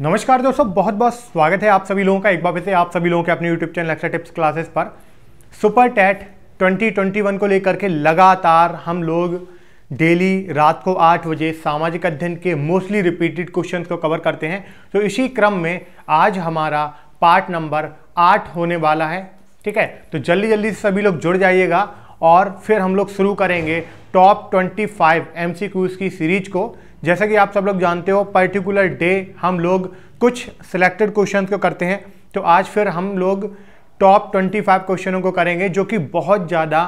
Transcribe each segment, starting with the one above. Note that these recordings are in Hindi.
नमस्कार दोस्तों बहुत बहुत स्वागत है आप सभी लोगों का एक बार फिर से आप सभी लोगों के अपने YouTube channel extra tips classes पर सुपर टैट 2021 को लेकर के लगातार हम लोग डेली रात को आठ बजे सामाजिक अध्ययन के मोस्टली रिपीटेड क्वेश्चन को कवर करते हैं तो इसी क्रम में आज हमारा पार्ट नंबर आठ होने वाला है ठीक है तो जल्दी जल्दी से सभी लोग जुड़ जाइएगा और फिर हम लोग शुरू करेंगे टॉप ट्वेंटी फाइव की सीरीज को जैसा कि आप सब लोग जानते हो पर्टिकुलर डे हम लोग कुछ सिलेक्टेड क्वेश्चन को करते हैं तो आज फिर हम लोग टॉप 25 क्वेश्चनों को करेंगे जो कि बहुत ज़्यादा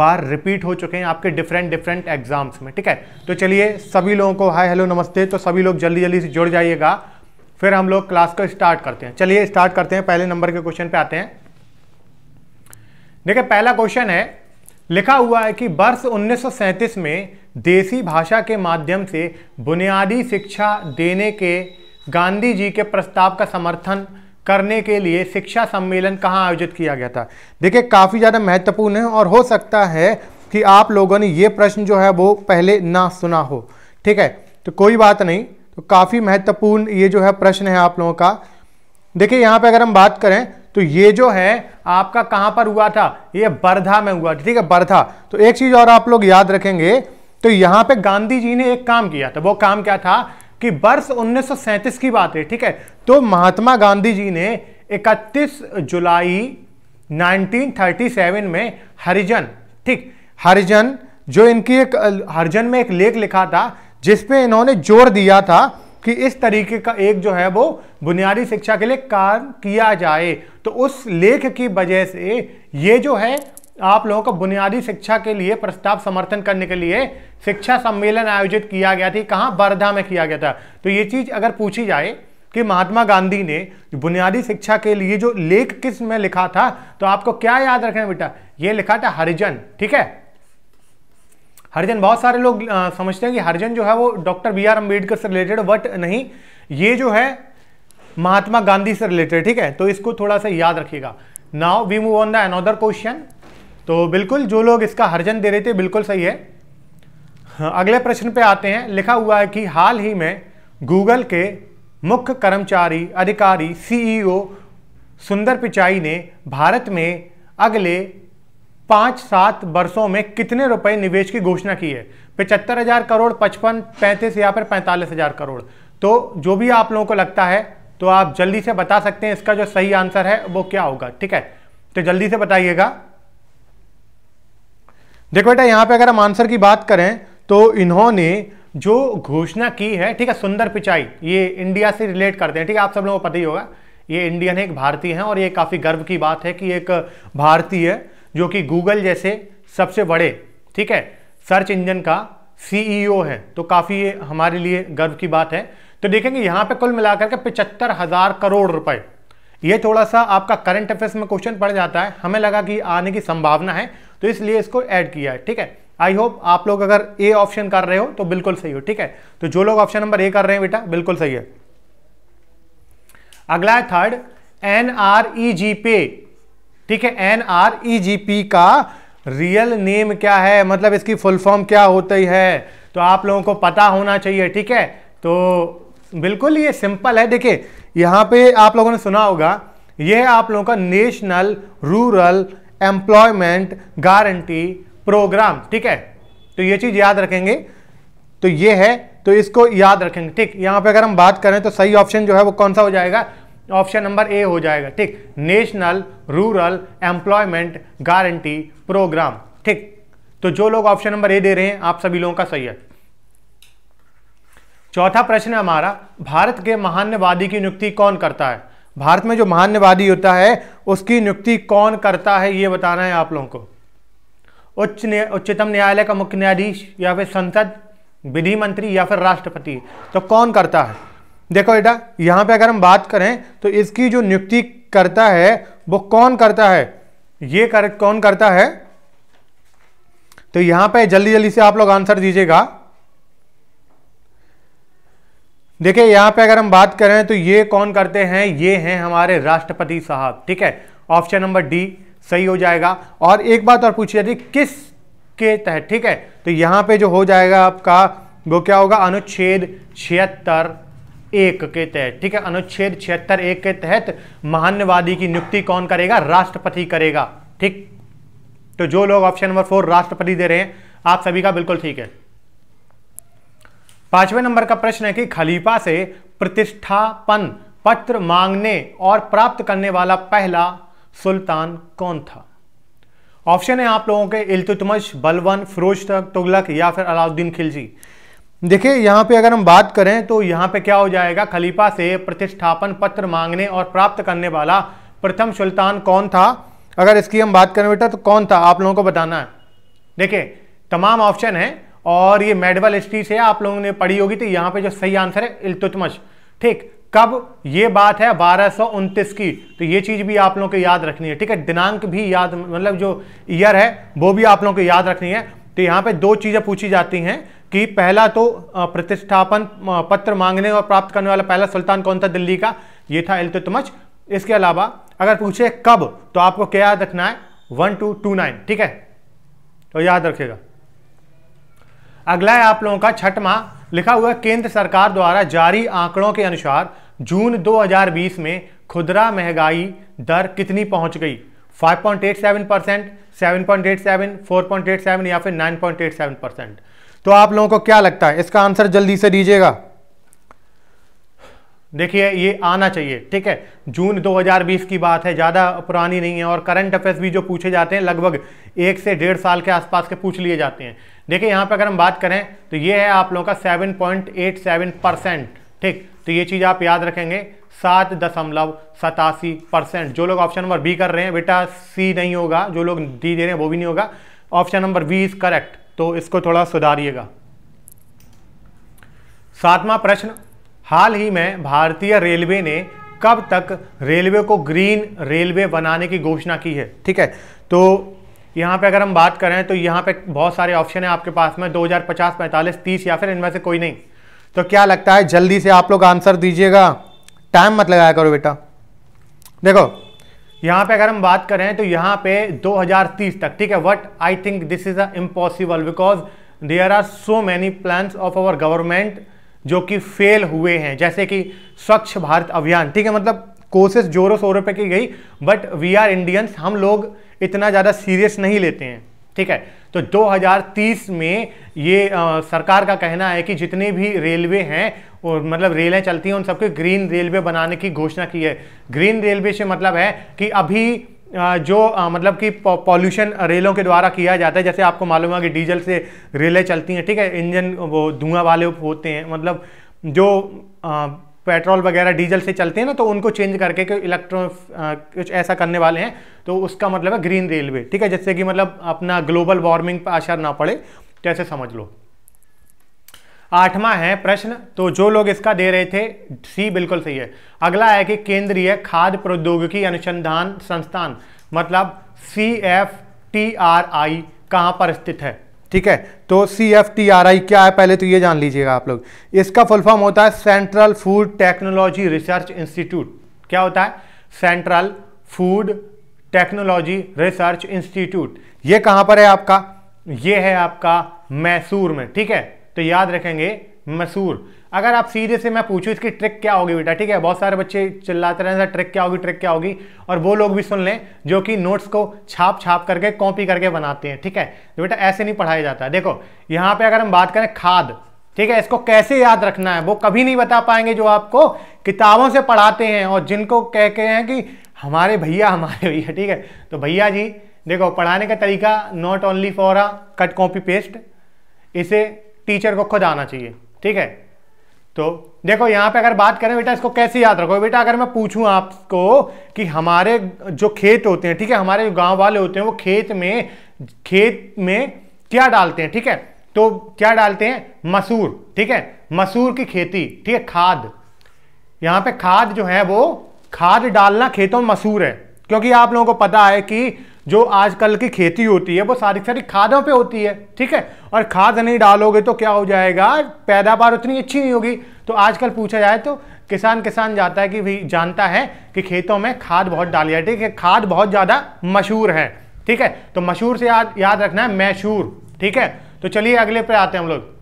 बार रिपीट हो चुके हैं आपके डिफरेंट डिफरेंट एग्जाम्स में ठीक है तो चलिए सभी लोगों को हाय हेलो नमस्ते तो सभी लोग जल्दी जल्दी से जुड़ जाइएगा फिर हम लोग क्लास को स्टार्ट करते हैं चलिए स्टार्ट करते हैं पहले नंबर के क्वेश्चन पे आते हैं देखिए पहला क्वेश्चन है लिखा हुआ है कि वर्ष 1937 में देसी भाषा के माध्यम से बुनियादी शिक्षा देने के गांधी जी के प्रस्ताव का समर्थन करने के लिए शिक्षा सम्मेलन कहाँ आयोजित किया गया था देखिए काफ़ी ज़्यादा महत्वपूर्ण है और हो सकता है कि आप लोगों ने ये प्रश्न जो है वो पहले ना सुना हो ठीक है तो कोई बात नहीं तो काफ़ी महत्वपूर्ण ये जो है प्रश्न है आप लोगों का देखिए यहाँ पे अगर हम बात करें तो ये जो है आपका कहां पर हुआ था ये बर्धा में हुआ ठीक है बर्धा तो एक चीज और आप लोग याद रखेंगे तो यहां पे गांधी जी ने एक काम किया था वो काम क्या था कि वर्ष उन्नीस की बात है ठीक है तो महात्मा गांधी जी ने 31 जुलाई 1937 में हरिजन ठीक हरिजन जो इनकी एक हरिजन में एक लेख लिखा था जिसपे इन्होंने जोर दिया था कि इस तरीके का एक जो है वो बुनियादी शिक्षा के लिए कार्य किया जाए तो उस लेख की वजह से ये जो है आप लोगों को बुनियादी शिक्षा के लिए प्रस्ताव समर्थन करने के लिए शिक्षा सम्मेलन आयोजित किया गया थी कहाँ वर्धा में किया गया था तो ये चीज़ अगर पूछी जाए कि महात्मा गांधी ने बुनियादी शिक्षा के लिए जो लेख किस में लिखा था तो आपको क्या याद रखना बेटा ये लिखा था हरिजन ठीक है हरिजन बहुत सारे लोग आ, समझते हैं कि हरिजन जो है वो डॉक्टर बी आर अम्बेडकर से रिलेटेड बट नहीं ये जो है महात्मा गांधी से रिलेटेड ठीक है तो इसको थोड़ा सा याद रखिएगा now we move on the another question तो बिल्कुल जो लोग इसका हरिजन दे रहे थे बिल्कुल सही है हाँ, अगले प्रश्न पे आते हैं लिखा हुआ है कि हाल ही में गूगल के मुख्य कर्मचारी अधिकारी सीईओ सुंदर पिचाई ने भारत में अगले पाँच सात वर्षों में कितने रुपए निवेश की घोषणा की है पचहत्तर हजार करोड़ पचपन पैंतीस या फिर पैंतालीस हजार करोड़ तो जो भी आप लोगों को लगता है तो आप जल्दी से बता सकते हैं इसका जो सही आंसर है वो क्या होगा ठीक है तो जल्दी से बताइएगा देखो बेटा यहां पे अगर हम आंसर की बात करें तो इन्होंने जो घोषणा की है ठीक है सुंदर पिचाई ये इंडिया से रिलेट करते हैं ठीक है आप सब लोगों को पता ही होगा ये इंडियन है एक भारतीय है और ये काफ़ी गर्व की बात है कि एक भारतीय जो कि गूगल जैसे सबसे बड़े ठीक है सर्च इंजन का सीईओ e है तो काफ़ी ये हमारे लिए गर्व की बात है तो देखेंगे यहाँ पे कुल मिलाकर के पिचहत्तर हज़ार करोड़ रुपए ये थोड़ा सा आपका करंट अफेयर्स में क्वेश्चन पड़ जाता है हमें लगा कि आने की संभावना है तो इसलिए इसको ऐड किया है ठीक है आई होप आप लोग अगर ए ऑप्शन कर रहे हो तो बिल्कुल सही हो ठीक है तो जो लोग ऑप्शन नंबर ए कर रहे हैं बेटा बिल्कुल सही है अगला है third N R E G पे ठीक है N R E G P का रियल नेम क्या है मतलब इसकी फुल फॉर्म क्या होती है तो आप लोगों को पता होना चाहिए ठीक है तो बिल्कुल ये सिंपल है देखिए यहाँ पे आप लोगों ने सुना होगा यह आप लोगों का national rural employment guarantee programme ठीक है तो ये चीज़ याद रखेंगे तो ये है तो इसको याद रखेंगे ठीक यहाँ पे अगर हम बात करें तो सही ऑप्शन जो है वो कौन सा हो जाएगा ऑप्शन नंबर ए हो जाएगा ठीक national rural employment guarantee programme ठीक तो जो लोग ऑप्शन नंबर ए दे रहे हैं आप सभी लोगों का सही है चौथा प्रश्न हमारा भारत के महान्यवादी की नियुक्ति कौन करता है भारत में जो महान्यवादी होता है उसकी नियुक्ति कौन करता है ये बताना है आप लोगों को उच्च उच्चतम न्यायालय का मुख्य न्यायाधीश या फिर संसद विधि मंत्री या फिर राष्ट्रपति तो कौन करता है देखो बेटा यहाँ पे अगर हम बात करें तो इसकी जो नियुक्ति करता है वो कौन करता है ये कर, कौन करता है तो यहां पे जल्दी जल्दी से आप लोग आंसर दीजिएगा देखिए यहां पे अगर हम बात करें तो ये कौन करते हैं ये हैं हमारे राष्ट्रपति साहब ठीक है ऑप्शन नंबर डी सही हो जाएगा और एक बात और पूछिए जी किस के तहत ठीक है तो यहां पे जो हो जाएगा आपका वो क्या होगा अनुच्छेद छिहत्तर एक के तहत ठीक है अनुच्छेद छिहत्तर एक के तहत महान्यवादी की नियुक्ति कौन करेगा राष्ट्रपति करेगा ठीक तो जो लोग ऑप्शन नंबर फोर राष्ट्रपति दे रहे हैं आप सभी का बिल्कुल ठीक है पांचवें नंबर का प्रश्न है कि खलीफा से प्रतिष्ठापन पत्र मांगने और प्राप्त करने वाला पहला सुल्तान कौन था ऑप्शन है आप लोगों के इल्तुतमश बलवन फिरोज तुगलक या फिर अलाउद्दीन खिलजी देखिए यहाँ पे अगर हम बात करें तो यहाँ पे क्या हो जाएगा खलीफा से प्रतिष्ठापन पत्र मांगने और प्राप्त करने वाला प्रथम सुल्तान कौन था अगर इसकी हम बात करें बेटा तो कौन था आप लोगों को बताना है देखिए तमाम ऑप्शन है और ये मेडिवल हिस्ट्री से आप लोगों ने पढ़ी होगी तो यहाँ पे जो सही आंसर है इल्तुतमश ठीक कब ये बात है बारह की तो ये चीज़ भी आप लोगों को याद रखनी है ठीक है दिनांक भी याद मतलब जो ईयर है वो भी आप लोगों को याद रखनी है तो यहाँ पे दो चीज़ें पूछी जाती हैं कि पहला तो प्रतिष्ठापन पत्र मांगने और प्राप्त करने वाला पहला सुल्तान कौन था दिल्ली का ये था इल्तुतमश इसके अलावा अगर पूछे कब तो आपको क्या याद रखना है वन टू टू नाइन ठीक है तो याद रखेगा अगला है आप लोगों का छठवा लिखा हुआ केंद्र सरकार द्वारा जारी आंकड़ों के अनुसार जून 2020 में खुदरा महंगाई दर कितनी पहुंच गई 5.87 percent seven point eight seven four point eight seven या फिर nine point eight seven percent तो आप लोगों को क्या लगता है इसका आंसर जल्दी से दीजिएगा देखिए ये आना चाहिए ठीक है जून 2020 की बात है ज़्यादा पुरानी नहीं है और करंट अफेयर्स भी जो पूछे जाते हैं लगभग एक से डेढ़ साल के आसपास के पूछ लिए जाते हैं देखिए यहाँ पर अगर हम बात करें तो ये है आप लोगों का 7.87 परसेंट ठीक तो ये चीज़ आप याद रखेंगे सात दशमलव सतासी परसेंट जो लोग ऑप्शन नंबर बी कर रहे हैं बेटा सी नहीं होगा जो लोग डी दे रहे हैं वो भी नहीं होगा option number B is correct तो इसको थोड़ा सुधारिएगा सातवां प्रश्न हाल ही में भारतीय रेलवे ने कब तक रेलवे को ग्रीन रेलवे बनाने की घोषणा की है ठीक है तो यहाँ पे अगर हम बात करें तो यहाँ पे बहुत सारे ऑप्शन है आपके पास में 2050, 45, 30 या फिर इनमें से कोई नहीं तो क्या लगता है जल्दी से आप लोग आंसर दीजिएगा टाइम मत लगाया करो बेटा देखो यहाँ पे अगर हम बात करें तो यहाँ पे 2030 तक ठीक है what I think this is impossible because there are so many plans of our government जो कि फेल हुए हैं जैसे कि स्वच्छ भारत अभियान ठीक है मतलब कोशिश जोरों शोरों पे की गई बट वी आर इंडियंस हम लोग इतना ज़्यादा सीरियस नहीं लेते हैं ठीक है तो 2030 में ये आ, सरकार का कहना है कि जितने भी रेलवे हैं और मतलब रेलें चलती हैं उन सबके ग्रीन रेलवे बनाने की घोषणा की है ग्रीन रेलवे से मतलब है कि अभी जो मतलब कि पॉल्यूशन रेलों के द्वारा किया जाता है जैसे आपको मालूम है कि डीजल से रेलें चलती हैं ठीक है इंजन वो धुआं वाले होते हैं मतलब जो पेट्रोल वगैरह डीजल से चलते हैं ना तो उनको चेंज करके कि इलेक्ट्रो कुछ ऐसा करने वाले हैं तो उसका मतलब है ग्रीन रेलवे ठीक है जिससे कि मतलब अपना ग्लोबल वार्मिंग पर असर ना पड़े तो ऐसे समझ लो आठवां है प्रश्न तो जो लोग इसका दे रहे थे सी बिल्कुल सही है अगला है कि केंद्रीय खाद्य प्रौद्योगिकी अनुसंधान संस्थान मतलब C F T R I कहाँ पर स्थित है ठीक है तो C F T R I क्या है पहले तो ये जान लीजिएगा आप लोग इसका फुल फॉर्म होता है central food technology research institute क्या होता है central food technology research institute ये कहां पर है आपका ये है आपका मैसूर में ठीक है तो याद रखेंगे मैसूर अगर आप सीधे से मैं पूछूँ इसकी ट्रिक क्या होगी बेटा ठीक है बहुत सारे बच्चे चिल्लाते रहे ट्रिक क्या होगी ट्रिक क्या होगी और वो लोग भी सुन लें जो कि नोट्स को छाप छाप करके कॉपी करके बनाते हैं ठीक है तो बेटा ऐसे नहीं पढ़ाया जाता देखो यहाँ पर अगर हम बात करें खाद ठीक है इसको कैसे याद रखना है वो कभी नहीं बता पाएंगे जो आपको किताबों से पढ़ाते हैं और जिनको कह के हैं कि हमारे भैया हमारे भैया ठीक है तो भैया जी देखो पढ़ाने का तरीका not only for a cut copy paste इसे टीचर को खुद आना चाहिए ठीक है तो देखो यहाँ पे अगर बात करें बेटा इसको कैसे याद रखो बेटा अगर मैं पूछूं आपको कि हमारे जो खेत होते हैं ठीक है हमारे जो गाँव वाले होते हैं वो खेत में खेत में क्या डालते हैं ठीक है तो क्या डालते हैं मसूर ठीक है मसूर की खेती ठीक है खाद यहाँ पे खाद जो है वो खाद डालना खेतों में मसूर है क्योंकि आप लोगों को पता है कि जो आजकल की खेती होती है वो सारी सारी खादों पे होती है ठीक है और खाद नहीं डालोगे तो क्या हो जाएगा पैदावार उतनी अच्छी नहीं होगी तो आजकल पूछा जाए तो किसान किसान जाता है कि भाई जानता है कि खेतों में खाद बहुत डाली जाती है ठीक है खाद बहुत ज़्यादा मशहूर है ठीक है तो मशहूर से याद याद रखना है मशहूर ठीक है तो चलिए अगले पे आते हैं हम लोग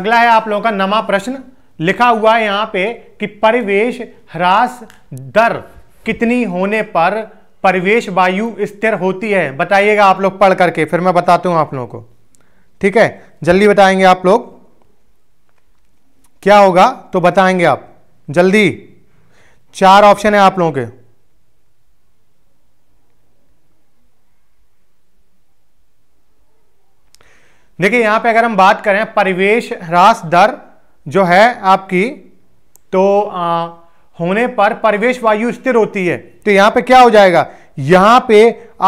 अगला है आप लोगों का नवा प्रश्न लिखा हुआ है यहाँ पे कि परिवेश ह्रास दर कितनी होने पर परिवेश वायु स्थिर होती है बताइएगा आप लोग पढ़ करके फिर मैं बताता हूँ आप लोगों को ठीक है जल्दी बताएंगे आप लोग क्या होगा तो बताएंगे आप जल्दी चार ऑप्शन है आप लोगों के देखिए यहां पे अगर हम बात करें परिवेश ह्रास दर जो है आपकी तो आ, होने पर परिवेश वायु स्थिर होती है तो यहां पे क्या हो जाएगा यहां पे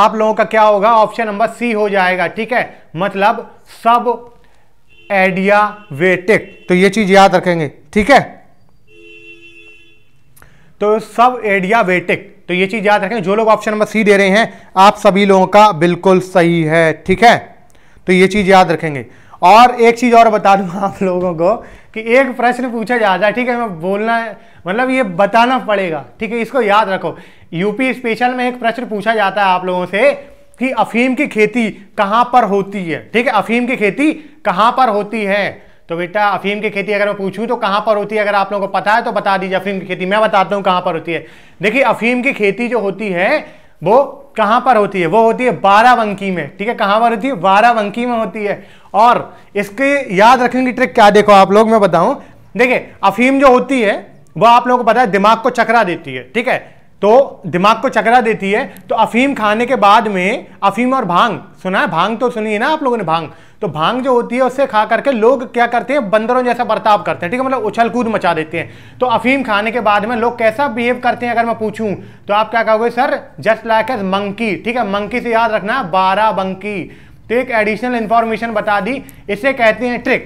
आप लोगों का क्या होगा ऑप्शन नंबर सी हो जाएगा ठीक है मतलब सब एडियावेटिक तो ये चीज याद रखेंगे ठीक है तो सब एडियावेटिक तो ये चीज याद रखें जो लोग ऑप्शन नंबर सी दे रहे हैं आप सभी लोगों का बिल्कुल सही है ठीक है तो ये चीज याद रखेंगे और एक चीज और बता दूं आप लोगों को कि एक प्रश्न पूछा जाता है ठीक है मैं बोलना मतलब ये बताना पड़ेगा ठीक है इसको याद रखो यूपी स्पेशल में एक प्रश्न पूछा जाता है आप लोगों से कि अफीम की खेती कहाँ पर होती है ठीक है अफीम की खेती कहाँ पर होती है तो बेटा अफीम की खेती अगर मैं पूछूं तो कहाँ पर होती है अगर आप लोगों को पता है तो बता दीजिए अफीम की खेती मैं बताता हूँ कहाँ पर होती है देखिए अफीम की खेती जो होती है वो कहाँ पर होती है वो होती है बाराबंकी में ठीक है कहाँ पर होती है बाराबंकी में होती है और इसके याद रखने की ट्रिक क्या देखो आप लोग मैं बताऊं देखिए अफीम जो होती है वह आप लोगों को पता है दिमाग को चकरा देती है ठीक है तो दिमाग को चकरा देती है तो अफीम खाने के बाद में अफीम और भांग सुना है भांग तो सुनी है ना आप लोगों ने भांग तो भांग जो होती है उससे खा करके लोग क्या करते हैं बंदरों जैसा बर्ताव करते हैं ठीक है मतलब उछल कूद मचा देते हैं तो अफीम खाने के बाद में लोग कैसा बिहेव करते हैं अगर मैं पूछूं तो आप क्या कहोगे sir just like as monkey ठीक है मंकी से याद रखना बारा बंकी तो एक एडिशनल इंफॉर्मेशन बता दी इसे कहते हैं ट्रिक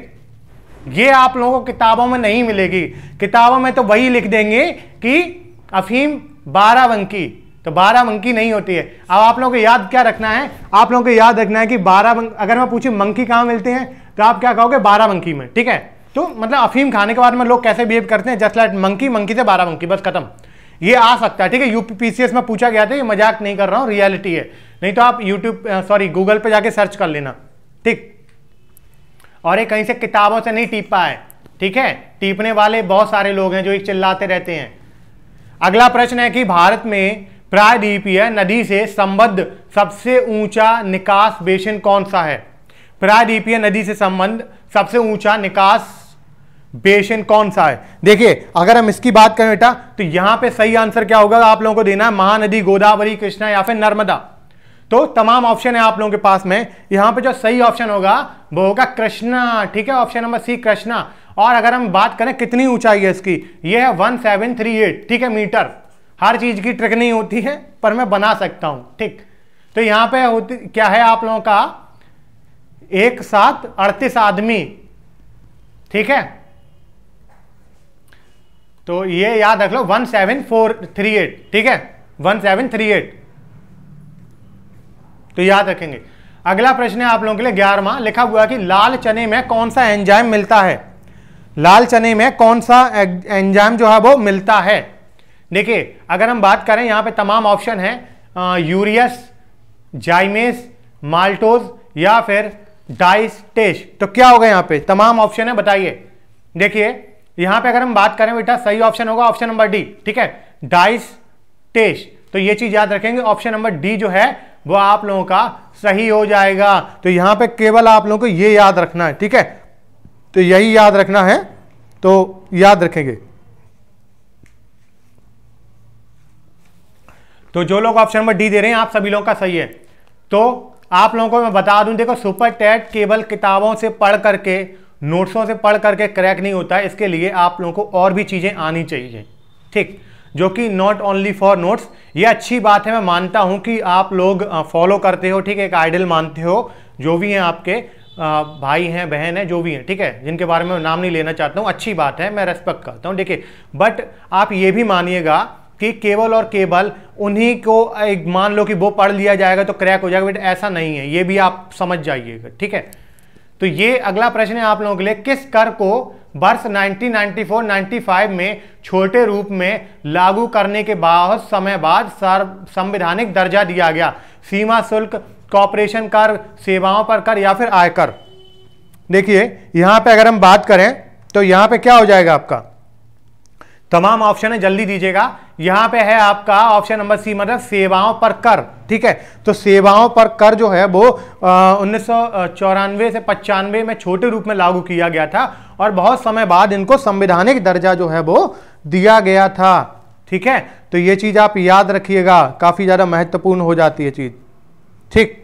ये आप लोगों को किताबों में नहीं मिलेगी किताबों में तो वही लिख देंगे कि अफीम बंकी तो बारह मंकी नहीं होती है अब आप लोगों को याद क्या रखना है आप लोगों को याद रखना है कि बारह अगर मैं पूछूं मंकी कहाँ मिलते हैं तो आप क्या कहोगे बारह मंकी में ठीक है तो मतलब अफीम खाने के बाद में लोग कैसे बिहेव करते हैं जस्ट लाइट मंकी मंकी से बारह मंकी बस खत्म ये आ सकता है ठीक है यूपीपीसीएस में पूछा गया था ये मजाक नहीं कर रहा हूं रियलिटी है नहीं तो आप यूट्यूब सॉरी गूगल पे जाके सर्च कर लेना ठीक और ये कहीं से किताबों से नहीं टीप पाए ठीक है टीपने वाले बहुत सारे लोग हैं जो एक चिल्लाते रहते हैं अगला प्रश्न है कि भारत में प्रायद्वीपीय नदी से संबद्ध सबसे ऊंचा निकास बेसिन कौन सा है प्रायद्वीपीय नदी से संबंध सबसे ऊंचा निकास बेशन कौन सा है देखिए अगर हम इसकी बात करें बेटा तो यहां पे सही आंसर क्या होगा आप लोगों को देना है महानदी गोदावरी कृष्णा या फिर नर्मदा तो तमाम ऑप्शन है आप लोगों के पास में यहां पे जो सही ऑप्शन होगा वो होगा कृष्णा ठीक है ऑप्शन नंबर सी कृष्णा और अगर हम बात करें कितनी ऊंचाई है इसकी यह है वन सेवन थ्री एट ठीक है मीटर हर चीज की ट्रिक नहीं होती है पर मैं बना सकता हूं ठीक तो यहां पर होती क्या है आप लोगों का एक साथ अड़तीस आदमी ठीक है तो ये याद रख लो one seven four three eight ठीक है वन सेवन थ्री एट तो याद रखेंगे अगला प्रश्न है आप लोगों के लिए ग्यारहवा लिखा हुआ कि लाल चने में कौन सा एंजाइम मिलता है लाल चने में कौन सा एंजाइम जो है वो मिलता है देखिए अगर हम बात करें यहां पे तमाम ऑप्शन है यूरियस जाइमेस माल्टोज या फिर डाइस्टेश तो क्या होगा यहां पे तमाम ऑप्शन है बताइए देखिए यहां पे अगर हम बात करें बेटा सही ऑप्शन होगा ऑप्शन नंबर डी ठीक है डाइस टेस तो ये चीज याद रखेंगे ऑप्शन नंबर डी जो है वो आप लोगों का सही हो जाएगा तो यहां पे केवल आप लोगों को ये याद रखना है ठीक है तो यही याद रखना है तो याद रखेंगे तो जो लोग ऑप्शन नंबर डी दे रहे हैं आप सभी लोगों का सही है तो आप लोगों को मैं बता दूं देखो सुपर टेट केवल किताबों से पढ़ करके नोट्सों से पढ़ करके क्रैक नहीं होता है इसके लिए आप लोगों को और भी चीज़ें आनी चाहिए ठीक जो कि नॉट ओनली फॉर नोट्स ये अच्छी बात है मैं मानता हूँ कि आप लोग फॉलो करते हो ठीक है एक आइडल मानते हो जो भी हैं आपके भाई हैं बहन हैं जो भी हैं ठीक है जिनके बारे में नाम नहीं लेना चाहता हूँ अच्छी बात है मैं रेस्पेक्ट करता हूँ ठीक है बट आप ये भी मानिएगा कि केवल और केवल उन्हीं को एक मान लो कि वो पढ़ लिया जाएगा तो क्रैक हो जाएगा बट ऐसा नहीं है ये भी आप समझ जाइएगा ठीक है तो ये अगला प्रश्न है आप लोगों के लिए किस कर को वर्ष 1994-95 में छोटे रूप में लागू करने के बहुत समय बाद संवैधानिक दर्जा दिया गया सीमा शुल्क कॉपरेशन कर सेवाओं पर कर या फिर आयकर देखिए यहां पे अगर हम बात करें तो यहां पे क्या हो जाएगा आपका तमाम ऑप्शन है जल्दी दीजिएगा यहां पे है आपका ऑप्शन नंबर सी मतलब सेवाओं पर कर ठीक है तो सेवाओं पर कर जो है वो उन्नीस से पचानवे में छोटे रूप में लागू किया गया था और बहुत समय बाद इनको संवैधानिक दर्जा जो है वो दिया गया था ठीक है तो ये चीज आप याद रखिएगा काफी ज्यादा महत्वपूर्ण हो जाती है चीज ठीक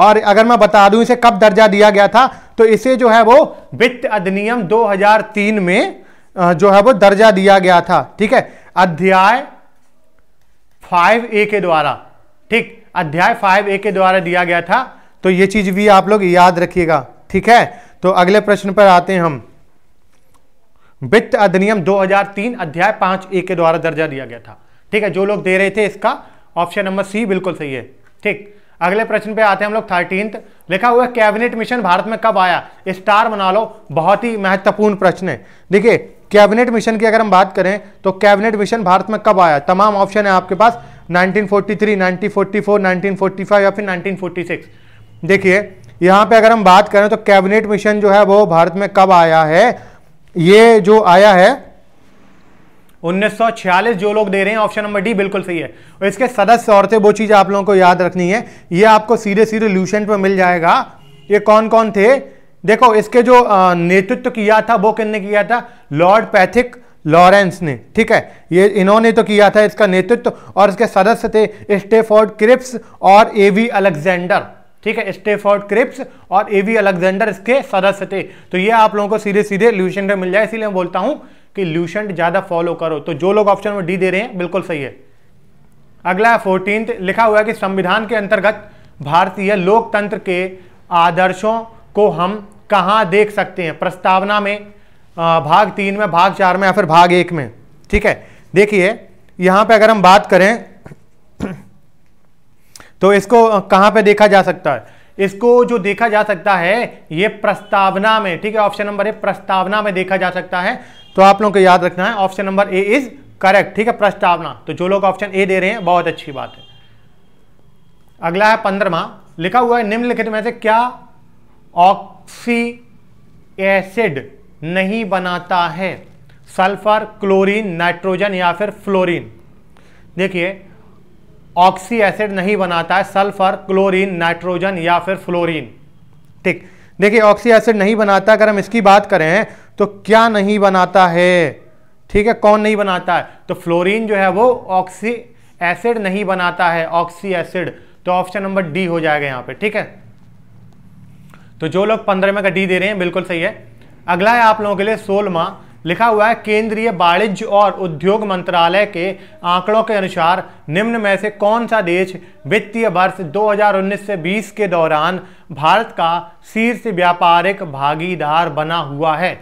और अगर मैं बता दूं इसे कब दर्जा दिया गया था तो इसे जो है वो वित्त अधिनियम 2003 में जो है वो दर्जा दिया गया था ठीक है अध्याय फाइव ए के द्वारा ठीक अध्याय फाइव ए के द्वारा दिया गया था तो ये चीज भी आप लोग याद रखिएगा ठीक है तो अगले प्रश्न पर आते हैं हम वित्त अधिनियम 2003 अध्याय पांच ए के द्वारा दर्जा दिया गया था ठीक है जो लोग दे रहे थे इसका ऑप्शन नंबर सी बिल्कुल सही है ठीक अगले प्रश्न पे आते हैं हम लोग थर्टीन लिखा हुआ कैबिनेट मिशन भारत में कब आया स्टार बना लो बहुत ही महत्वपूर्ण प्रश्न है देखिए कैबिनेट मिशन की अगर हम बात करें तो कैबिनेट मिशन भारत में कब आया तमाम ऑप्शन है आपके पास 1943, 1944, 1945 या फिर 1946 देखिए यहाँ पे अगर हम बात करें तो कैबिनेट मिशन जो है वो भारत में कब आया है ये जो आया है 1946 जो लोग दे रहे हैं ऑप्शन नंबर डी बिल्कुल सही है और इसके सदस्य और थे वो चीज़ आप लोगों को याद रखनी है ये आपको सीधे सीधे ल्यूशन पर मिल जाएगा ये कौन कौन थे देखो इसके जो नेतृत्व तो किया था वो किसने किया था लॉर्ड पैथिक लॉरेंस ने ठीक है ये इन्होंने तो किया था इसका नेतृत्व तो, और इसके सदस्य थे स्टेफोर्ड क्रिप्स और एवी अलेक्जेंडर ठीक है स्टेफोर्ड क्रिप्स और एवी अलेक्जेंडर इसके सदस्य थे तो ये आप लोगों को सीधे सीधे में मिल जाए इसीलिए मैं बोलता हूं कि ल्यूशेंट ज़्यादा फॉलो करो तो जो लोग ऑप्शन में डी दे रहे हैं बिल्कुल सही है अगला है फोर्टीन लिखा हुआ है कि संविधान के अंतर्गत भारतीय लोकतंत्र के आदर्शों को हम कहाँ देख सकते हैं प्रस्तावना में भाग तीन में भाग चार में या फिर भाग एक में ठीक है देखिए यहाँ पे अगर हम बात करें तो इसको कहाँ पे देखा जा सकता है इसको जो देखा जा सकता है ये प्रस्तावना में ठीक है ऑप्शन नंबर ए प्रस्तावना में देखा जा सकता है तो आप लोगों को याद रखना है option number A is correct ठीक है प्रस्तावना तो जो लोग ऑप्शन ए दे रहे हैं बहुत अच्छी बात है अगला है पंद्रमा लिखा हुआ है निम्नलिखित में से क्या ऑक्सी एसिड नहीं बनाता है सल्फर क्लोरीन नाइट्रोजन या फिर फ्लोरीन देखिए ऑक्सी एसिड नहीं बनाता है सल्फर क्लोरीन नाइट्रोजन या फिर फ्लोरीन ठीक देखिए ऑक्सी एसिड नहीं बनाता अगर हम इसकी बात करें तो क्या नहीं बनाता है ठीक है कौन नहीं बनाता है तो फ्लोरीन जो है वो ऑक्सी एसिड नहीं बनाता है ऑक्सी एसिड तो ऑप्शन नंबर डी हो जाएगा यहां पे ठीक है तो जो लोग पंद्रह में का डी दे रहे हैं बिल्कुल सही है अगला है आप लोगों के लिए सोलमा लिखा हुआ है केंद्रीय वाणिज्य और उद्योग मंत्रालय के आंकड़ों के अनुसार निम्न में से कौन सा देश वित्तीय वर्ष 2019 से 20 के दौरान भारत का शीर्ष व्यापारिक भागीदार बना हुआ है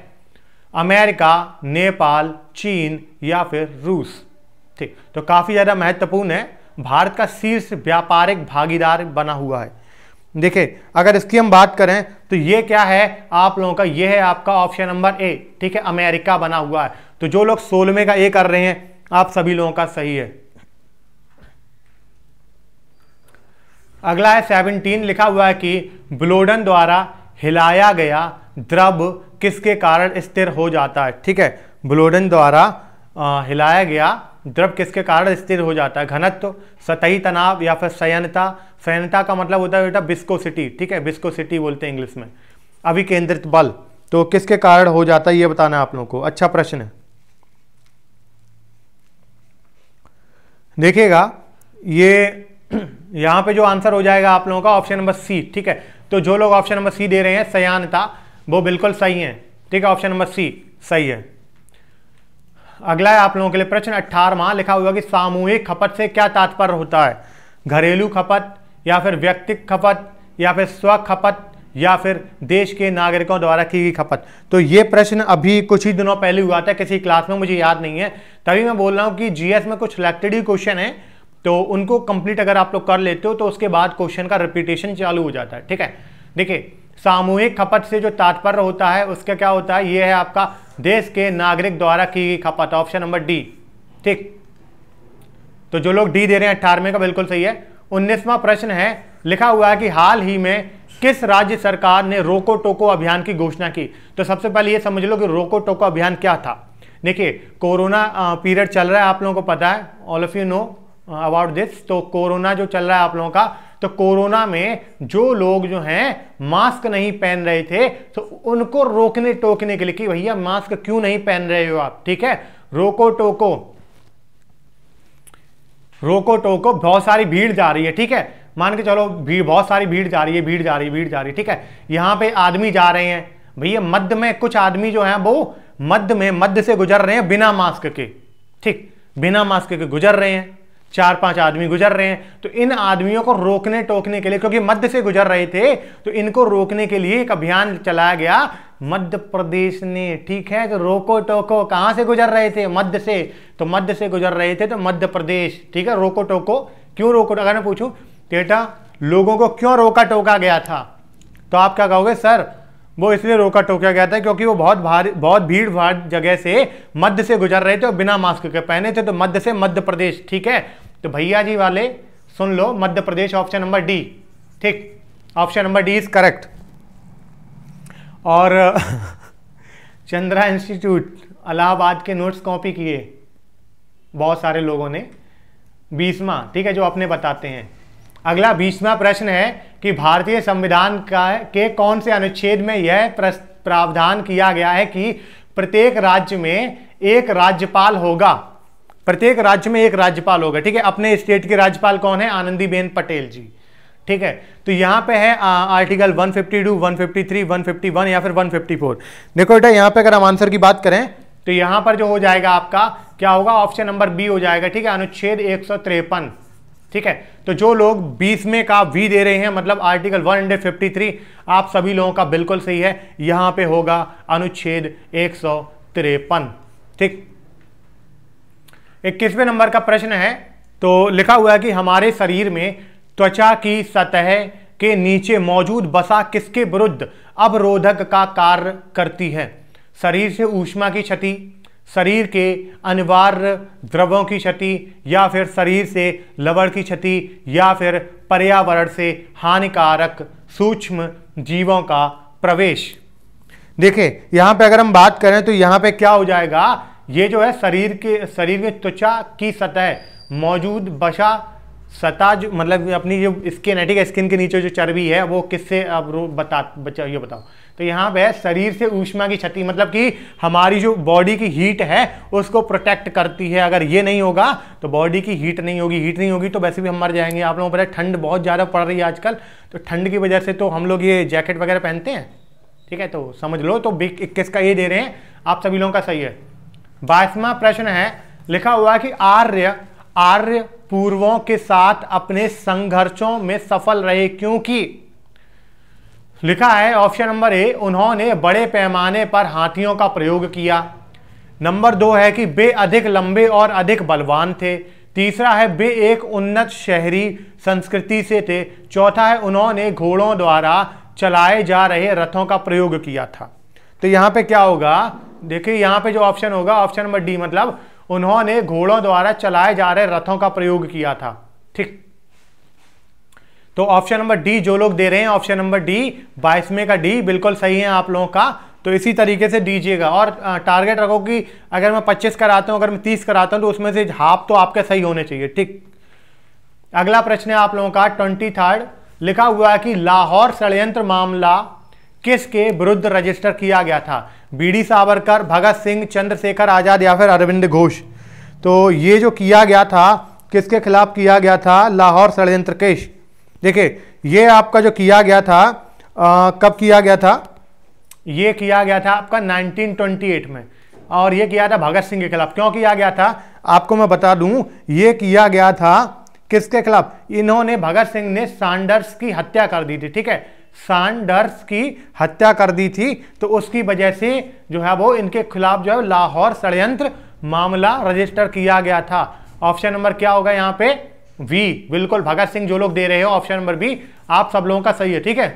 अमेरिका नेपाल चीन या फिर रूस ठीक तो काफ़ी ज़्यादा महत्वपूर्ण है भारत का शीर्ष व्यापारिक भागीदार बना हुआ है देखे अगर इसकी हम बात करें तो ये क्या है आप लोगों का ये है आपका ऑप्शन नंबर ए ठीक है अमेरिका बना हुआ है तो जो लोग सोलवे का ए कर रहे हैं आप सभी लोगों का सही है अगला है सेवनटीन लिखा हुआ है कि ब्लोडन द्वारा हिलाया गया द्रव किसके कारण स्थिर हो जाता है ठीक है ब्लोडन द्वारा आ, हिलाया गया द्रव किसके कारण स्थिर हो जाता है घनत्व तो, सतही तनाव या फिर सयनता सयनता का मतलब होता है बेटा बिस्कोसिटी ठीक है बिस्कोसिटी बोलते हैं इंग्लिश में अभिकेंद्रित बल तो किसके कारण हो जाता है ये बताना है आप लोगों को अच्छा प्रश्न है देखिएगा ये यहाँ पे जो आंसर हो जाएगा आप लोगों का ऑप्शन नंबर सी ठीक है तो जो लोग ऑप्शन नंबर सी दे रहे हैं सयानता वो बिल्कुल सही है ठीक है ऑप्शन नंबर सी सही है अगला है आप लोगों के लिए प्रश्न अट्ठारहवा लिखा हुआ कि सामूहिक खपत से क्या तात्पर्य होता है घरेलू खपत या फिर व्यक्तिक खपत या फिर स्व खपत या फिर देश के नागरिकों द्वारा की गई खपत तो ये प्रश्न अभी कुछ ही दिनों पहले हुआ था किसी क्लास में मुझे याद नहीं है तभी मैं बोल रहा हूँ कि जीएस में कुछ सिलेक्टेड ही क्वेश्चन है तो उनको कंप्लीट अगर आप लोग कर लेते हो तो उसके बाद क्वेश्चन का रिपीटेशन चालू हो जाता है ठीक है देखिए सामूहिक खपत से जो तात्पर्य होता है उसका क्या होता है ये है आपका देश के नागरिक द्वारा की गई खपत ऑप्शन नंबर डी ठीक तो जो लोग डी दे रहे हैं अट्ठारहवें का बिल्कुल सही है उन्नीसवा प्रश्न है लिखा हुआ है कि हाल ही में किस राज्य सरकार ने रोको टोको अभियान की घोषणा की तो सबसे पहले ये समझ लो कि रोको टोको अभियान क्या था देखिए कोरोना पीरियड चल रहा है आप लोगों को पता है all of you know about this तो कोरोना जो चल रहा है आप लोगों का तो कोरोना में जो लोग जो हैं मास्क नहीं पहन रहे थे तो उनको रोकने टोकने के लिए कि भैया मास्क क्यों नहीं पहन रहे हो आप ठीक है रोको टोको रोको टोको बहुत सारी भीड़ जा रही है ठीक है मान के चलो भीड़ बहुत सारी भीड़ जा रही है भीड़ जा रही है भीड़ जा रही है ठीक है यहाँ पे आदमी जा रहे हैं भैया मध्य में कुछ आदमी जो हैं वो मध्य में मध्य से गुजर रहे हैं बिना मास्क के ठीक बिना मास्क के गुजर रहे हैं चार पांच आदमी गुजर रहे हैं तो इन आदमियों को रोकने टोकने के लिए क्योंकि मध्य से गुजर रहे थे तो इनको रोकने के लिए एक अभियान चलाया गया मध्य प्रदेश ने ठीक है तो रोको टोको कहाँ से गुजर रहे थे मध्य से तो मध्य से गुजर रहे थे तो मध्य प्रदेश ठीक है रोको टोको क्यों रोको टोका मैं पूछू बेटा लोगों को क्यों रोका टोका गया था तो आप क्या कहोगे सर वो इसलिए रोका टोका गया था क्योंकि वो बहुत भारी बहुत भीड़ भाड़ जगह से मध्य से गुजर रहे थे और बिना मास्क के पहने थे तो मध्य से मध्य प्रदेश ठीक है तो भैया जी वाले सुन लो Madhya Pradesh option number D ठीक option number D is correct और चंद्रा इंस्टीट्यूट अलाहाबाद के नोट्स कॉपी किए बहुत सारे लोगों ने बीसवा ठीक है जो अपने बताते हैं अगला बीसवा प्रश्न है कि भारतीय संविधान का के कौन से अनुच्छेद में यह प्रावधान किया गया है कि प्रत्येक राज्य में एक राज्यपाल होगा प्रत्येक राज्य में एक राज्यपाल होगा ठीक है अपने स्टेट के राज्यपाल कौन है आनंदीबेन पटेल जी ठीक है तो यहां पे है आ, आर्टिकल 152, 153, 151 या फिर 154 देखो बेटा यहाँ पे अगर हम आंसर की बात करें तो यहां पर जो हो जाएगा आपका क्या होगा ऑप्शन नंबर बी हो जाएगा ठीक है अनुच्छेद एक ठीक है तो जो लोग 20 में का वी दे रहे हैं मतलब आर्टिकल 153 आप सभी लोगों का बिल्कुल सही है यहां पे होगा अनुच्छेद एक ठीक इक्कीसवें नंबर का प्रश्न है तो लिखा हुआ है कि हमारे शरीर में त्वचा की सतह के नीचे मौजूद बसा किसके विरुद्ध अवरोधक का कार्य करती है शरीर से ऊष्मा की क्षति शरीर के अनिवार्य द्रवों की क्षति या फिर शरीर से लवण की क्षति या फिर पर्यावरण से हानिकारक सूक्ष्म जीवों का प्रवेश देखिए यहाँ पे अगर हम बात करें तो यहाँ पे क्या हो जाएगा ये जो है शरीर के शरीर में त्वचा की सतह मौजूद बशा सतह जो मतलब अपनी जो स्किन है ठीक है स्किन के नीचे जो चर्बी है वो किससे आप बता बचा ये बताओ तो यहाँ वह शरीर से ऊष्मा की क्षति मतलब कि हमारी जो बॉडी की हीट है उसको प्रोटेक्ट करती है अगर ये नहीं होगा तो बॉडी की हीट नहीं होगी हीट नहीं होगी तो वैसे भी हम मर जाएंगे आप लोगों को पता ठंड बहुत ज़्यादा पड़ रही है आजकल तो ठंड की वजह से तो हम लोग ये जैकेट वगैरह पहनते हैं ठीक है तो समझ लो तो बिग इक्कीस का ये दे रहे हैं आप सभी लोगों का सही है बाईसवा प्रश्न है लिखा हुआ कि आर्य आर्य पूर्वों के साथ अपने संघर्षों में सफल रहे क्योंकि लिखा है ऑप्शन नंबर ए उन्होंने बड़े पैमाने पर हाथियों का प्रयोग किया नंबर दो है कि वे अधिक लंबे और अधिक बलवान थे तीसरा है वे एक उन्नत शहरी संस्कृति से थे चौथा है उन्होंने घोड़ों द्वारा चलाए जा रहे रथों का प्रयोग किया था तो यहाँ पे क्या होगा देखिए यहाँ पे जो ऑप्शन होगा ऑप्शन नंबर डी मतलब उन्होंने घोड़ों द्वारा चलाए जा रहे रथों का प्रयोग किया था ठीक तो ऑप्शन नंबर डी जो लोग दे रहे हैं ऑप्शन नंबर डी बाईसवें का डी बिल्कुल सही है आप लोगों का तो इसी तरीके से दीजिएगा और टारगेट रखो कि अगर मैं 25 कराता हूँ अगर मैं 30 कराता हूँ तो उसमें से हाफ तो आपका सही होने चाहिए ठीक अगला प्रश्न है आप लोगों का ट्वेंटी थर्ड लिखा हुआ है कि लाहौर षडयंत्र मामला किसके विरुद्ध रजिस्टर किया गया था बीडी सावरकर भगत सिंह चंद्रशेखर आजाद या फिर अरविंद घोष तो ये जो किया गया था किसके खिलाफ किया गया था लाहौर षडयंत्र केश देखिए ये आपका जो किया गया था आ, कब किया गया था ये किया गया था आपका 1928 में और ये किया था भगत सिंह के खिलाफ क्यों किया गया था आपको मैं बता दूं ये किया गया था किसके खिलाफ इन्होंने भगत सिंह ने सांडर्स की हत्या कर दी थी ठीक है सांडर्स की हत्या कर दी थी तो उसकी वजह से जो है वो इनके खिलाफ जो है लाहौर षडयंत्र मामला रजिस्टर किया गया था ऑप्शन नंबर क्या होगा यहाँ पे वी बिल्कुल भगत सिंह जो लोग दे रहे हो ऑप्शन नंबर बी आप सब लोगों का सही है ठीक है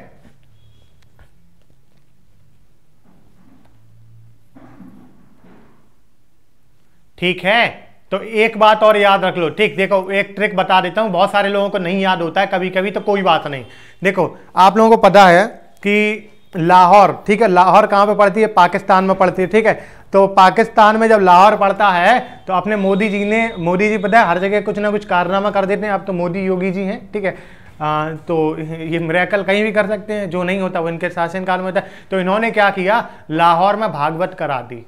ठीक है तो एक बात और याद रख लो ठीक देखो एक ट्रिक बता देता हूं बहुत सारे लोगों को नहीं याद होता है कभी कभी तो कोई बात नहीं देखो आप लोगों को पता है कि लाहौर ठीक है लाहौर कहां पे पड़ती है पाकिस्तान में पड़ती है ठीक है तो पाकिस्तान में जब लाहौर पड़ता है तो अपने मोदी जी ने मोदी जी पता है हर जगह कुछ ना कुछ कारनामा कर देते हैं अब तो मोदी योगी जी हैं ठीक है आ, तो ये मरेकल कहीं भी कर सकते हैं जो नहीं होता वो इनके शासनकाल में होता है तो इन्होंने क्या किया लाहौर में भागवत करा दी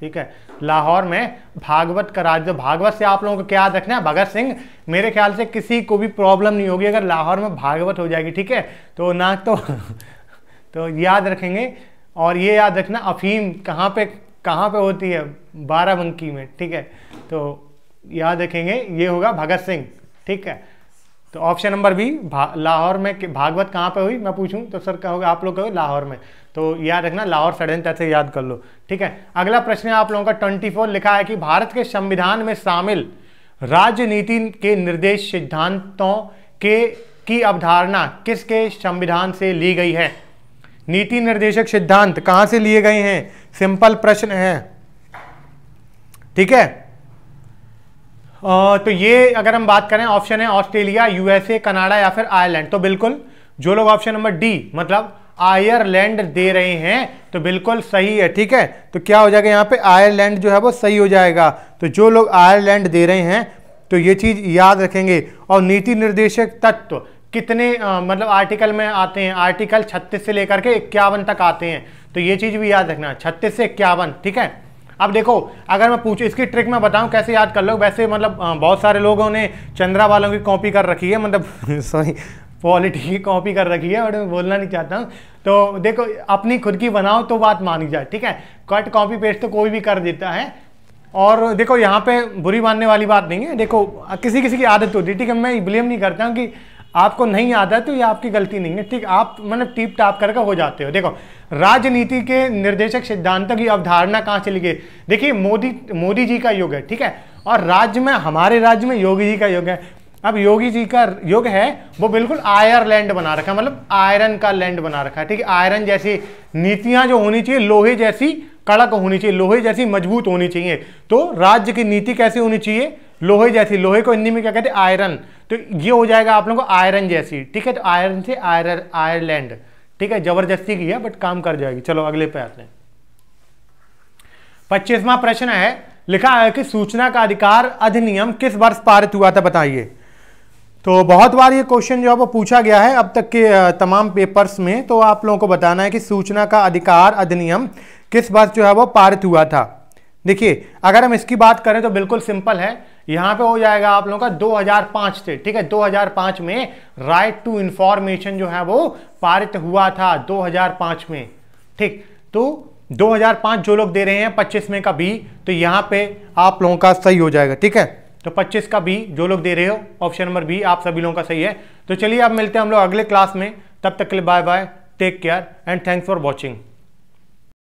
ठीक है लाहौर में भागवत करा दी तो भागवत से आप लोगों को क्या रखना है भगत सिंह मेरे ख्याल से किसी को भी प्रॉब्लम नहीं होगी अगर लाहौर में भागवत हो जाएगी ठीक है तो ना तो तो याद रखेंगे और ये याद रखना अफीम कहाँ पे कहाँ पे होती है बाराबंकी में ठीक है तो याद रखेंगे ये होगा भगत सिंह ठीक है तो ऑप्शन नंबर बी लाहौर में भागवत कहाँ पे हुई मैं पूछूं तो सर कहोगे आप लोग कहोगे लाहौर में तो याद रखना लाहौर षडयंत्र से याद कर लो ठीक है अगला प्रश्न आप लोगों का ट्वेंटी लिखा है कि भारत के संविधान में शामिल राजनीति के निर्देश सिद्धांतों के की अवधारणा किसके संविधान से ली गई है नीति निर्देशक सिद्धांत कहां से लिए गए हैं सिंपल प्रश्न है ठीक है आ, तो ये अगर हम बात करें ऑप्शन है ऑस्ट्रेलिया यूएसए कनाडा या फिर आयरलैंड तो बिल्कुल जो लोग ऑप्शन नंबर डी मतलब आयरलैंड दे रहे हैं तो बिल्कुल सही है ठीक है तो क्या हो जाएगा यहां पे आयरलैंड जो है वो सही हो जाएगा तो जो लोग आयरलैंड दे रहे हैं तो ये चीज़ याद रखेंगे और नीति निर्देशक तत्व कितने आ, मतलब आर्टिकल में आते हैं आर्टिकल 36 से लेकर के इक्यावन तक आते हैं तो ये चीज़ भी याद रखना 36 से इक्यावन ठीक है अब देखो अगर मैं पूछू इसकी ट्रिक मैं बताऊँ कैसे याद कर लो वैसे मतलब बहुत सारे लोगों ने चंद्रा वालों की कॉपी कर रखी है मतलब सॉरी पॉलिटी की कॉपी कर रखी है और मैं बोलना नहीं चाहता हूँ तो देखो अपनी खुद की बनाओ तो बात मानी जाए ठीक है कट कॉपी पेस्ट तो कोई भी कर देता है और देखो यहाँ पे बुरी मानने वाली बात नहीं है देखो किसी किसी की आदत होती है ठीक है मैं ब्लेम नहीं करता हूँ कि आपको नहीं आता है तो ये आपकी गलती नहीं है ठीक आप मतलब टीप टाप करके हो जाते हो देखो राजनीति के निर्देशक सिद्धांत की अवधारणा कहाँ चली गई देखिए मोदी मोदी जी का योग है ठीक है और राज्य में हमारे राज्य में योगी जी का योग है अब योगी जी का योग है वो बिल्कुल आयरलैंड बना रखा है मतलब आयरन का लैंड बना रखा है ठीक है आयरन जैसी नीतियां जो होनी चाहिए लोहे जैसी कड़क होनी चाहिए लोहे जैसी मजबूत होनी चाहिए तो राज्य की नीति कैसी होनी चाहिए लोहे जैसी लोहे को हिंदी में क्या कहते हैं आयरन तो ये हो जाएगा आप लोगों को आयरन जैसी ठीक है तो आयरन से आयर आयरलैंड ठीक है जबरदस्ती की है बट काम कर जाएगी चलो अगले पे आते हैं पच्चीसवा प्रश्न है लिखा है कि सूचना का अधिकार अधिनियम किस वर्ष पारित हुआ था बताइए तो बहुत बार ये क्वेश्चन जो है वो पूछा गया है अब तक के तमाम पेपर्स में तो आप लोगों को बताना है कि सूचना का अधिकार अधिनियम किस वर्ष जो है वो पारित हुआ था देखिए अगर हम इसकी बात करें तो बिल्कुल सिंपल है यहां पे हो जाएगा आप लोगों का 2005 से ठीक है 2005 में राइट टू इंफॉर्मेशन जो है वो पारित हुआ था 2005 में ठीक तो 2005 जो लोग दे रहे हैं 25 में का बी तो यहां पे आप लोगों का सही हो जाएगा ठीक है तो 25 का बी जो लोग दे रहे हो ऑप्शन नंबर बी आप सभी लोगों का सही है तो चलिए अब मिलते हैं हम लोग अगले क्लास में तब तक के लिए bye bye take care and thanks for watching